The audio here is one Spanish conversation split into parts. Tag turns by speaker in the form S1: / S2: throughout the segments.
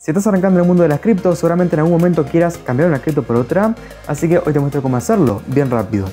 S1: Si estás arrancando en el mundo de las criptos, seguramente en algún momento quieras cambiar una cripto por otra, así que hoy te muestro cómo hacerlo, bien rápido.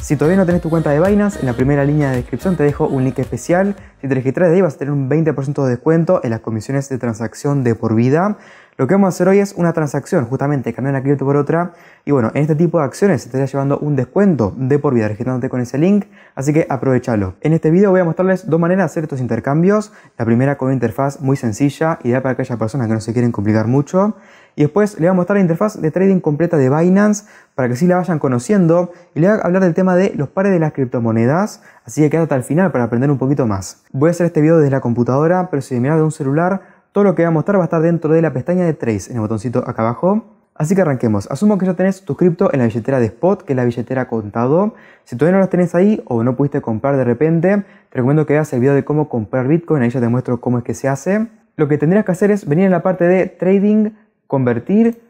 S1: Si todavía no tenés tu cuenta de Binance, en la primera línea de descripción te dejo un link especial. Si te registras de ahí vas a tener un 20% de descuento en las comisiones de transacción de por vida. Lo que vamos a hacer hoy es una transacción, justamente cambiar una cripto por otra. Y bueno, en este tipo de acciones estaría llevando un descuento de por vida registrándote con ese link, así que aprovechalo. En este video voy a mostrarles dos maneras de hacer estos intercambios. La primera con una interfaz muy sencilla, ideal para aquellas personas que no se quieren complicar mucho. Y después le voy a mostrar la interfaz de trading completa de Binance para que sí la vayan conociendo. Y le voy a hablar del tema de los pares de las criptomonedas. Así que quédate hasta el final para aprender un poquito más. Voy a hacer este video desde la computadora, pero si me miras de un celular todo lo que voy a mostrar va a estar dentro de la pestaña de Trace, en el botoncito acá abajo. Así que arranquemos. Asumo que ya tenés tu cripto en la billetera de Spot, que es la billetera contado. Si todavía no las tenés ahí o no pudiste comprar de repente, te recomiendo que veas el video de cómo comprar Bitcoin. Ahí ya te muestro cómo es que se hace. Lo que tendrías que hacer es venir en la parte de trading, convertir.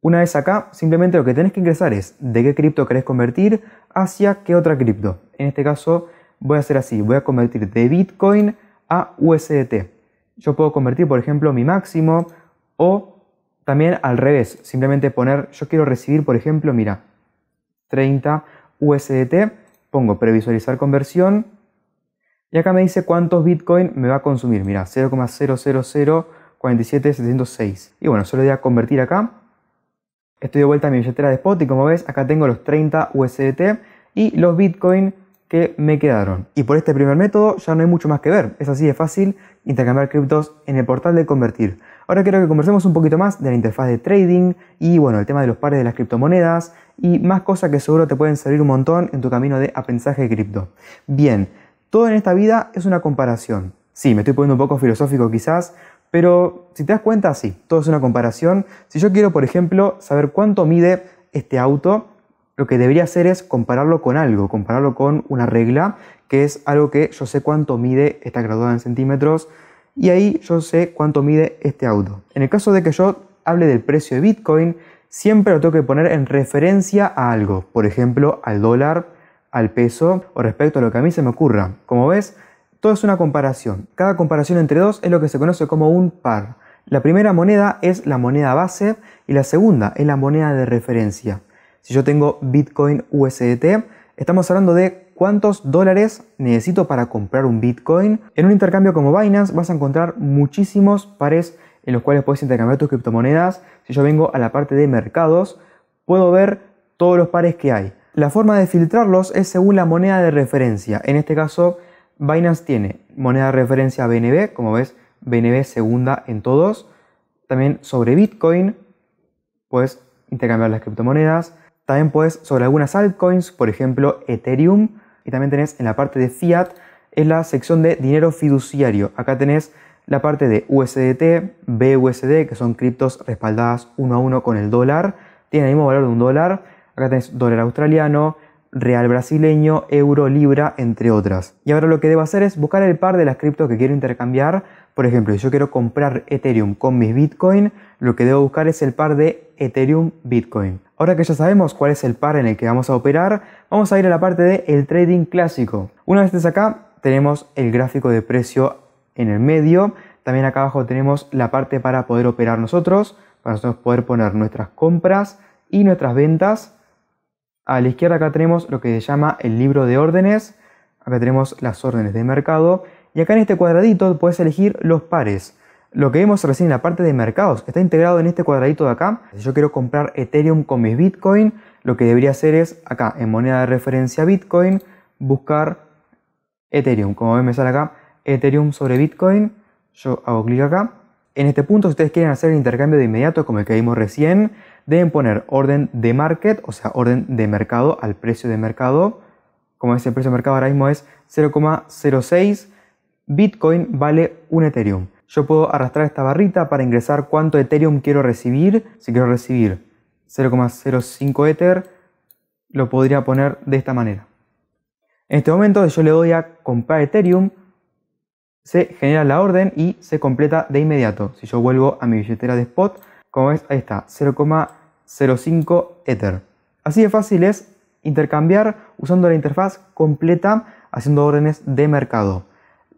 S1: Una vez acá, simplemente lo que tenés que ingresar es de qué cripto querés convertir hacia qué otra cripto. En este caso, voy a hacer así: voy a convertir de Bitcoin a USDT yo puedo convertir, por ejemplo, mi máximo o también al revés, simplemente poner, yo quiero recibir, por ejemplo, mira, 30 USDT, pongo previsualizar conversión y acá me dice cuántos Bitcoin me va a consumir, mira, 0,00047706. Y bueno, solo le voy a convertir acá. Estoy de vuelta a mi billetera de spot y como ves, acá tengo los 30 USDT y los Bitcoin que me quedaron. Y por este primer método ya no hay mucho más que ver. Es así de fácil intercambiar criptos en el portal de Convertir. Ahora quiero que conversemos un poquito más de la interfaz de trading y bueno, el tema de los pares de las criptomonedas y más cosas que seguro te pueden servir un montón en tu camino de aprendizaje de cripto. Bien, todo en esta vida es una comparación. Sí, me estoy poniendo un poco filosófico quizás, pero si te das cuenta, sí, todo es una comparación. Si yo quiero, por ejemplo, saber cuánto mide este auto, lo que debería hacer es compararlo con algo, compararlo con una regla, que es algo que yo sé cuánto mide esta graduada en centímetros, y ahí yo sé cuánto mide este auto. En el caso de que yo hable del precio de Bitcoin, siempre lo tengo que poner en referencia a algo, por ejemplo, al dólar, al peso o respecto a lo que a mí se me ocurra. Como ves, todo es una comparación. Cada comparación entre dos es lo que se conoce como un par. La primera moneda es la moneda base y la segunda es la moneda de referencia. Si yo tengo Bitcoin USDT, estamos hablando de cuántos dólares necesito para comprar un Bitcoin. En un intercambio como Binance vas a encontrar muchísimos pares en los cuales puedes intercambiar tus criptomonedas. Si yo vengo a la parte de mercados, puedo ver todos los pares que hay. La forma de filtrarlos es según la moneda de referencia. En este caso, Binance tiene moneda de referencia BNB, como ves, BNB segunda en todos. También sobre Bitcoin, puedes intercambiar las criptomonedas. También puedes sobre algunas altcoins, por ejemplo Ethereum, y también tenés en la parte de fiat, es la sección de dinero fiduciario. Acá tenés la parte de USDT, BUSD, que son criptos respaldadas uno a uno con el dólar, tienen el mismo valor de un dólar. Acá tenés dólar australiano, real brasileño, euro, libra, entre otras. Y ahora lo que debo hacer es buscar el par de las criptos que quiero intercambiar. Por ejemplo, si yo quiero comprar Ethereum con mis Bitcoin, lo que debo buscar es el par de Ethereum Bitcoin. Ahora que ya sabemos cuál es el par en el que vamos a operar, vamos a ir a la parte de el trading clásico. Una vez estés acá, tenemos el gráfico de precio en el medio. También acá abajo tenemos la parte para poder operar nosotros, para nosotros poder poner nuestras compras y nuestras ventas a la izquierda acá tenemos lo que se llama el libro de órdenes, acá tenemos las órdenes de mercado y acá en este cuadradito puedes elegir los pares. Lo que vemos recién en la parte de mercados está integrado en este cuadradito de acá. Si yo quiero comprar Ethereum con mis Bitcoin, lo que debería hacer es acá en moneda de referencia Bitcoin buscar Ethereum. Como ven me sale acá Ethereum sobre Bitcoin. Yo hago clic acá. En este punto, si ustedes quieren hacer el intercambio de inmediato, como el que vimos recién, deben poner orden de market, o sea, orden de mercado al precio de mercado. Como el precio de mercado ahora mismo es 0,06, Bitcoin vale un Ethereum. Yo puedo arrastrar esta barrita para ingresar cuánto Ethereum quiero recibir. Si quiero recibir 0,05 Ether, lo podría poner de esta manera. En este momento yo le doy a comprar Ethereum, se genera la orden y se completa de inmediato. Si yo vuelvo a mi billetera de spot, como ves, ahí está, 05 Ether. Así de fácil es intercambiar usando la interfaz completa haciendo órdenes de mercado.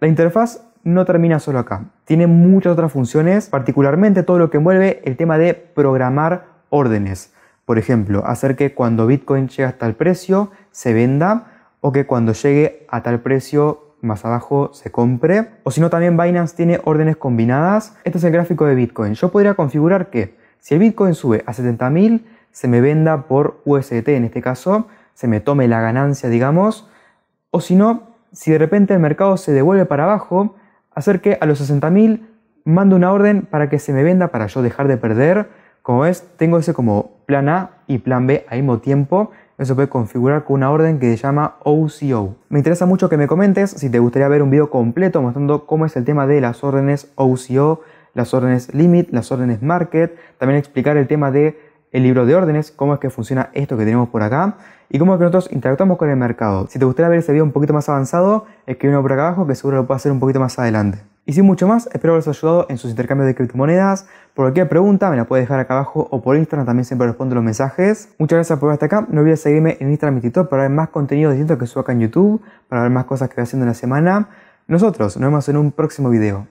S1: La interfaz no termina solo acá, tiene muchas otras funciones, particularmente todo lo que envuelve el tema de programar órdenes. Por ejemplo, hacer que cuando Bitcoin llegue hasta el precio se venda o que cuando llegue a tal precio más abajo se compre. O si no, también Binance tiene órdenes combinadas. Este es el gráfico de Bitcoin. Yo podría configurar que si el Bitcoin sube a 70.000, se me venda por USDT en este caso, se me tome la ganancia, digamos, o si no, si de repente el mercado se devuelve para abajo, hacer que a los 60.000 mando una orden para que se me venda para yo dejar de perder. Como ves, tengo ese como plan A y plan B al mismo tiempo. Eso puede configurar con una orden que se llama OCO. Me interesa mucho que me comentes si te gustaría ver un video completo mostrando cómo es el tema de las órdenes OCO, las órdenes limit, las órdenes market, también explicar el tema de el libro de órdenes, cómo es que funciona esto que tenemos por acá y cómo es que nosotros interactuamos con el mercado. Si te gustaría ver ese video un poquito más avanzado, escribe por acá abajo que seguro lo puedo hacer un poquito más adelante. Y sin mucho más, espero haberles ayudado en sus intercambios de criptomonedas. Por cualquier pregunta me la puedes dejar acá abajo o por Instagram, también siempre respondo los mensajes. Muchas gracias por ver hasta acá. No olvides seguirme en Instagram y TikTok para ver más contenido distinto que subo acá en YouTube, para ver más cosas que voy haciendo en la semana. Nosotros nos vemos en un próximo video.